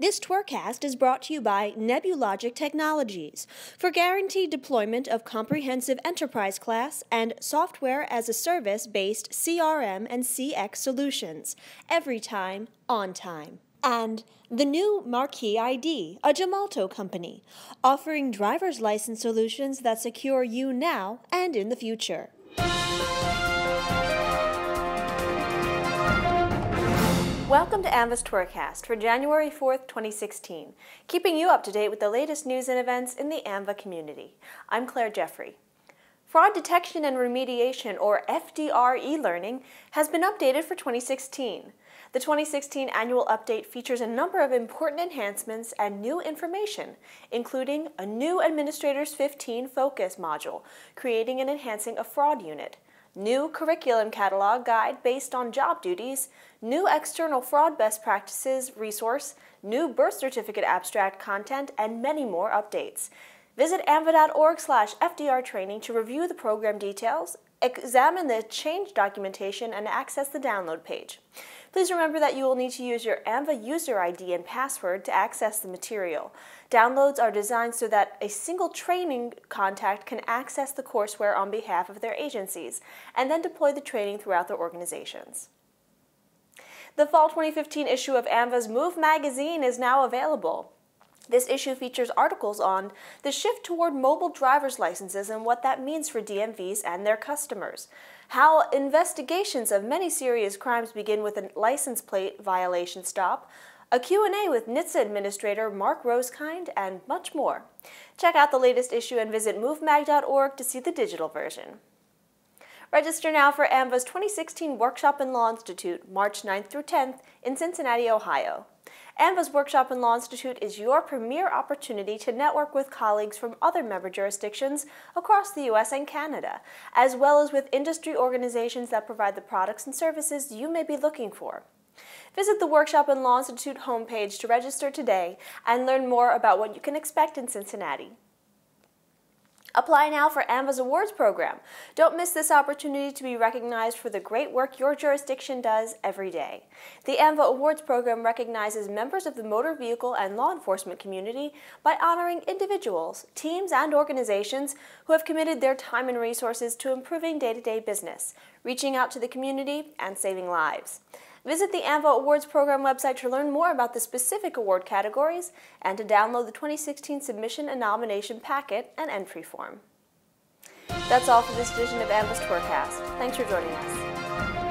This Tourcast is brought to you by Nebulogic Technologies for guaranteed deployment of comprehensive enterprise class and software as a service based CRM and CX solutions, every time, on time. And the new Marquee ID, a Gemalto company, offering driver's license solutions that secure you now and in the future. Welcome to Amvis Tourcast for January 4th, 2016, keeping you up to date with the latest news and events in the AMVA community. I'm Claire Jeffrey. Fraud Detection and Remediation, or FDR e-learning, has been updated for 2016. The 2016 annual update features a number of important enhancements and new information, including a new Administrators 15 focus module, creating and enhancing a fraud unit, new curriculum catalog guide based on job duties, new external fraud best practices resource, new birth certificate abstract content, and many more updates. Visit anva.org slash FDR training to review the program details, examine the change documentation, and access the download page. Please remember that you will need to use your ANVA user ID and password to access the material. Downloads are designed so that a single training contact can access the courseware on behalf of their agencies and then deploy the training throughout their organizations. The fall 2015 issue of ANVA's Move magazine is now available. This issue features articles on the shift toward mobile driver's licenses and what that means for DMVs and their customers, how investigations of many serious crimes begin with a license plate violation stop, a Q&A with NHTSA Administrator Mark Rosekind, and much more. Check out the latest issue and visit movemag.org to see the digital version. Register now for AMVA's 2016 Workshop and Law Institute, March 9th through 10th in Cincinnati, Ohio. AMVA's Workshop and Law Institute is your premier opportunity to network with colleagues from other member jurisdictions across the U.S. and Canada, as well as with industry organizations that provide the products and services you may be looking for. Visit the Workshop and Law Institute homepage to register today and learn more about what you can expect in Cincinnati. Apply now for ANVA's awards program. Don't miss this opportunity to be recognized for the great work your jurisdiction does every day. The ANVA awards program recognizes members of the motor vehicle and law enforcement community by honoring individuals, teams, and organizations who have committed their time and resources to improving day-to-day -day business, reaching out to the community, and saving lives. Visit the ANVA Awards Program website to learn more about the specific award categories and to download the 2016 Submission and Nomination Packet and Entry Form. That's all for this edition of ANVA's Tourcast. Thanks for joining us.